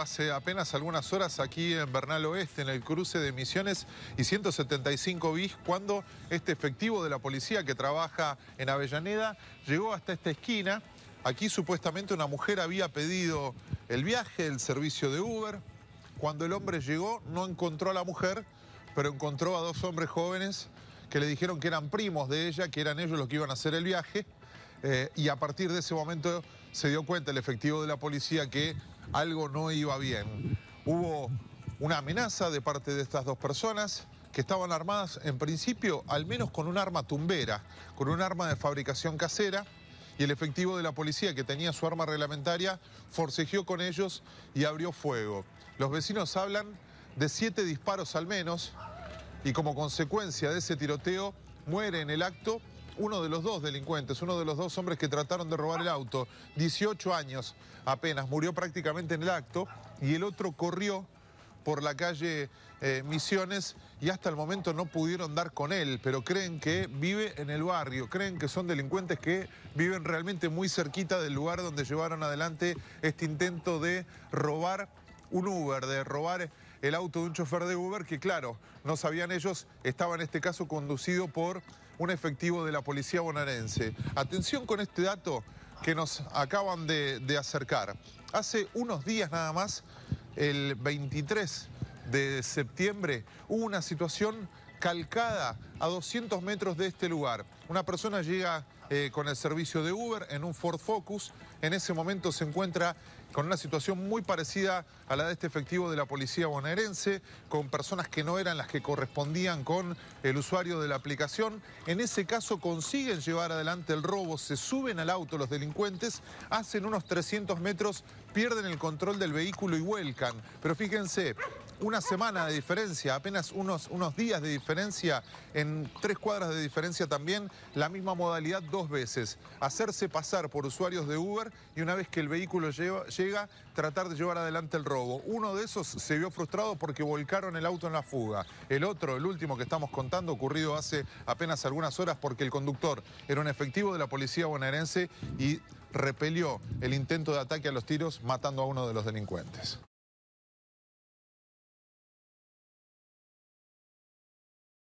hace apenas algunas horas aquí en Bernal Oeste, en el cruce de Misiones y 175 bis, cuando este efectivo de la policía que trabaja en Avellaneda llegó hasta esta esquina. Aquí supuestamente una mujer había pedido el viaje, el servicio de Uber. Cuando el hombre llegó no encontró a la mujer, pero encontró a dos hombres jóvenes que le dijeron que eran primos de ella, que eran ellos los que iban a hacer el viaje. Eh, y a partir de ese momento se dio cuenta el efectivo de la policía que algo no iba bien. Hubo una amenaza de parte de estas dos personas que estaban armadas en principio al menos con un arma tumbera, con un arma de fabricación casera, y el efectivo de la policía que tenía su arma reglamentaria forcejeó con ellos y abrió fuego. Los vecinos hablan de siete disparos al menos y como consecuencia de ese tiroteo muere en el acto uno de los dos delincuentes, uno de los dos hombres que trataron de robar el auto, 18 años apenas, murió prácticamente en el acto, y el otro corrió por la calle eh, Misiones y hasta el momento no pudieron dar con él, pero creen que vive en el barrio, creen que son delincuentes que viven realmente muy cerquita del lugar donde llevaron adelante este intento de robar un Uber, de robar el auto de un chofer de Uber que claro, no sabían ellos, estaba en este caso conducido por un efectivo de la policía bonaerense. Atención con este dato que nos acaban de, de acercar. Hace unos días nada más, el 23 de septiembre, hubo una situación calcada a 200 metros de este lugar. Una persona llega eh, con el servicio de Uber en un Ford Focus. En ese momento se encuentra con una situación muy parecida a la de este efectivo de la policía bonaerense, con personas que no eran las que correspondían con el usuario de la aplicación. En ese caso consiguen llevar adelante el robo, se suben al auto los delincuentes, hacen unos 300 metros, pierden el control del vehículo y vuelcan. Pero fíjense, una semana de diferencia, apenas unos, unos días de diferencia, en tres cuadras de diferencia también, la misma modalidad dos veces. Hacerse pasar por usuarios de Uber y una vez que el vehículo llega, tratar de llevar adelante el robo. Uno de esos se vio frustrado porque volcaron el auto en la fuga. El otro, el último que estamos contando, ocurrido hace apenas algunas horas porque el conductor era un efectivo de la policía bonaerense y repelió el intento de ataque a los tiros matando a uno de los delincuentes.